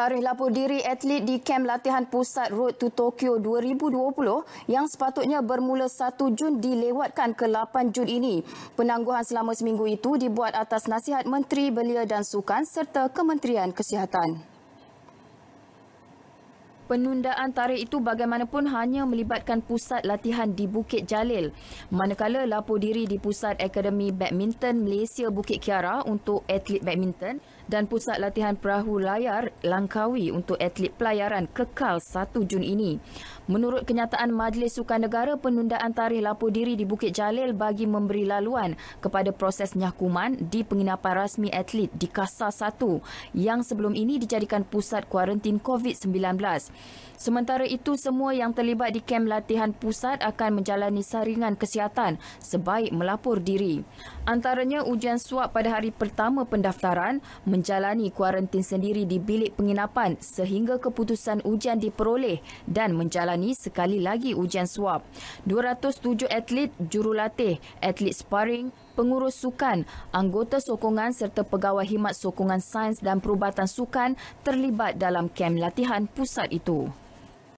tarikh lapor diri atlet di kem latihan pusat Road to Tokyo 2020 yang sepatutnya bermula 1 Jun dilewatkan ke 8 Jun ini. Penangguhan selama seminggu itu dibuat atas nasihat Menteri Belia dan Sukan serta Kementerian Kesihatan. Penundaan tarikh itu bagaimanapun hanya melibatkan pusat latihan di Bukit Jalil. Manakala lapor diri di Pusat Akademi Badminton Malaysia Bukit Kiara untuk atlet badminton dan pusat latihan perahu layar Langkawi untuk atlet pelayaran kekal 1 Jun ini. Menurut kenyataan Majlis Sukan Negara, penundaan tarikh lapor diri di Bukit Jalil bagi memberi laluan kepada proses nyakuman di penginapan rasmi atlet di Kasa 1 yang sebelum ini dijadikan pusat kuarantin COVID-19. Sementara itu, semua yang terlibat di kem latihan pusat akan menjalani saringan kesihatan sebaik melapor diri. Antaranya ujian swab pada hari pertama pendaftaran, menjalani kuarantin sendiri di bilik penginapan sehingga keputusan ujian diperoleh dan menjalani sekali lagi ujian swab. 207 atlet jurulatih, atlet sparring, pengurus sukan, anggota sokongan serta pegawai himat sokongan sains dan perubatan sukan terlibat dalam kem latihan pusat itu.